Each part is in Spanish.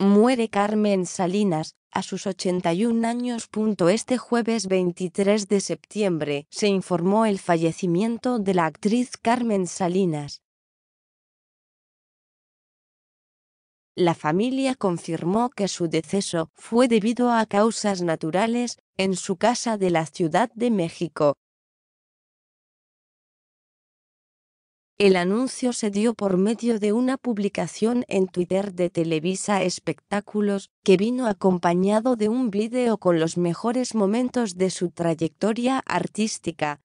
Muere Carmen Salinas, a sus 81 años. Este jueves 23 de septiembre se informó el fallecimiento de la actriz Carmen Salinas. La familia confirmó que su deceso fue debido a causas naturales en su casa de la Ciudad de México, El anuncio se dio por medio de una publicación en Twitter de Televisa Espectáculos, que vino acompañado de un vídeo con los mejores momentos de su trayectoria artística.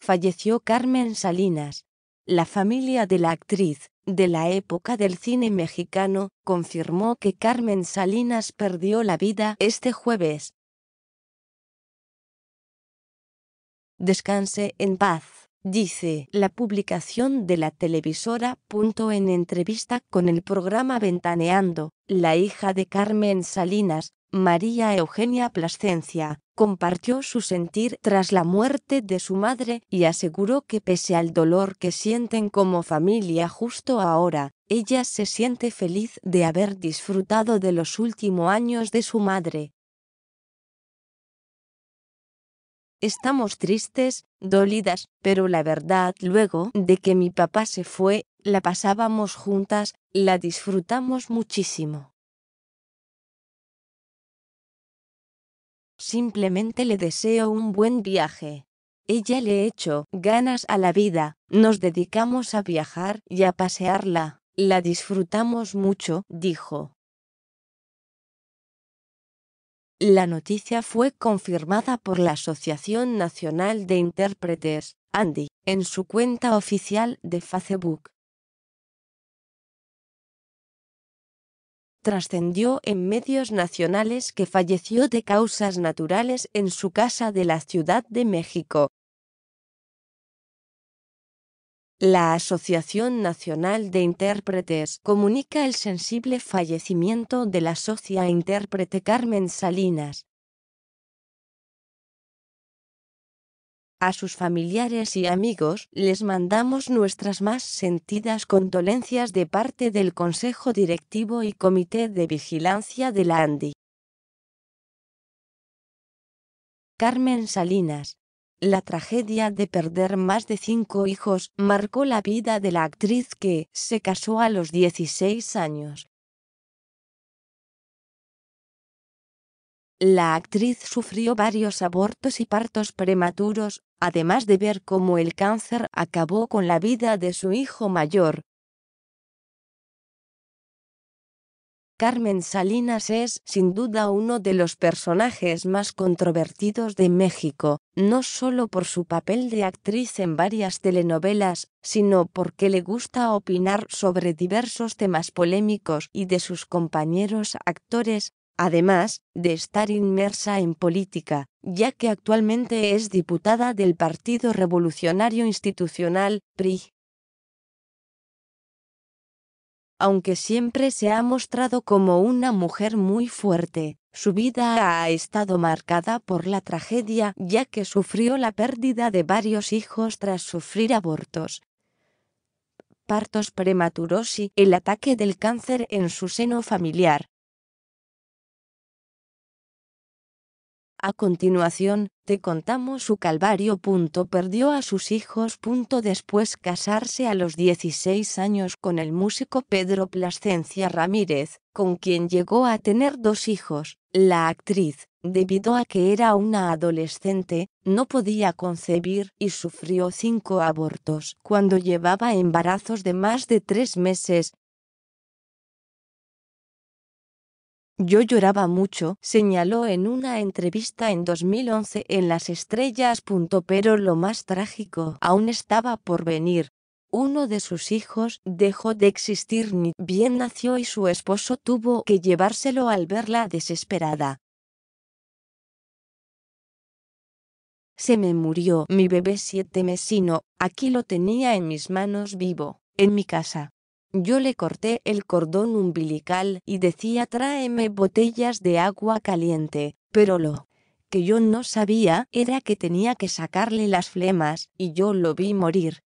Falleció Carmen Salinas. La familia de la actriz, de la época del cine mexicano, confirmó que Carmen Salinas perdió la vida este jueves. Descanse en paz, dice la publicación de la televisora. En entrevista con el programa Ventaneando, la hija de Carmen Salinas, María Eugenia Plascencia, compartió su sentir tras la muerte de su madre y aseguró que pese al dolor que sienten como familia justo ahora, ella se siente feliz de haber disfrutado de los últimos años de su madre, Estamos tristes, dolidas, pero la verdad luego de que mi papá se fue, la pasábamos juntas, la disfrutamos muchísimo. Simplemente le deseo un buen viaje. Ella le echo ganas a la vida, nos dedicamos a viajar y a pasearla, la disfrutamos mucho, dijo. La noticia fue confirmada por la Asociación Nacional de Intérpretes, Andy, en su cuenta oficial de Facebook. Trascendió en medios nacionales que falleció de causas naturales en su casa de la Ciudad de México, la Asociación Nacional de Intérpretes comunica el sensible fallecimiento de la socia intérprete Carmen Salinas. A sus familiares y amigos les mandamos nuestras más sentidas condolencias de parte del Consejo Directivo y Comité de Vigilancia de la ANDI. Carmen Salinas, la tragedia de perder más de cinco hijos marcó la vida de la actriz que se casó a los 16 años. La actriz sufrió varios abortos y partos prematuros, además de ver cómo el cáncer acabó con la vida de su hijo mayor, Carmen Salinas es, sin duda, uno de los personajes más controvertidos de México, no solo por su papel de actriz en varias telenovelas, sino porque le gusta opinar sobre diversos temas polémicos y de sus compañeros actores, además de estar inmersa en política, ya que actualmente es diputada del Partido Revolucionario Institucional, PRI. Aunque siempre se ha mostrado como una mujer muy fuerte, su vida ha estado marcada por la tragedia ya que sufrió la pérdida de varios hijos tras sufrir abortos, partos prematuros y el ataque del cáncer en su seno familiar, A continuación, te contamos su calvario. Perdió a sus hijos. Después casarse a los 16 años con el músico Pedro Plascencia Ramírez, con quien llegó a tener dos hijos. La actriz, debido a que era una adolescente, no podía concebir y sufrió cinco abortos. Cuando llevaba embarazos de más de tres meses, Yo lloraba mucho, señaló en una entrevista en 2011 en Las Estrellas. Pero lo más trágico aún estaba por venir. Uno de sus hijos dejó de existir ni bien nació y su esposo tuvo que llevárselo al verla desesperada. Se me murió mi bebé siete mesino, aquí lo tenía en mis manos vivo, en mi casa. Yo le corté el cordón umbilical y decía tráeme botellas de agua caliente, pero lo que yo no sabía era que tenía que sacarle las flemas, y yo lo vi morir.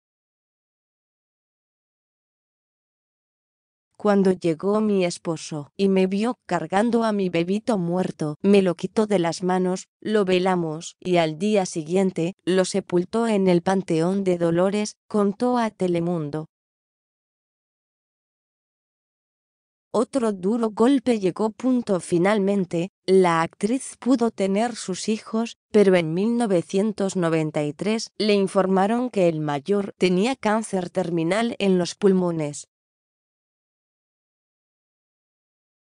Cuando llegó mi esposo y me vio cargando a mi bebito muerto, me lo quitó de las manos, lo velamos y al día siguiente lo sepultó en el Panteón de Dolores, contó a Telemundo. Otro duro golpe llegó. Punto. Finalmente, la actriz pudo tener sus hijos, pero en 1993 le informaron que el mayor tenía cáncer terminal en los pulmones.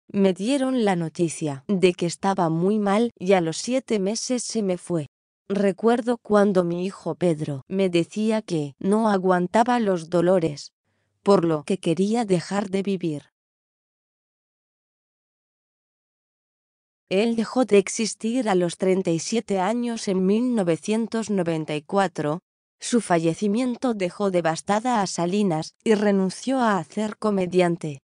Me dieron la noticia de que estaba muy mal y a los siete meses se me fue. Recuerdo cuando mi hijo Pedro me decía que no aguantaba los dolores, por lo que quería dejar de vivir. Él dejó de existir a los 37 años en 1994. Su fallecimiento dejó devastada a Salinas y renunció a hacer comediante.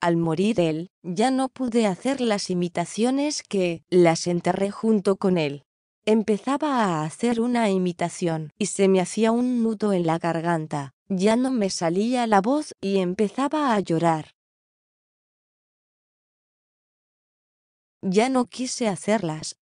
Al morir él, ya no pude hacer las imitaciones que las enterré junto con él. Empezaba a hacer una imitación y se me hacía un nudo en la garganta, ya no me salía la voz y empezaba a llorar. Ya no quise hacerlas,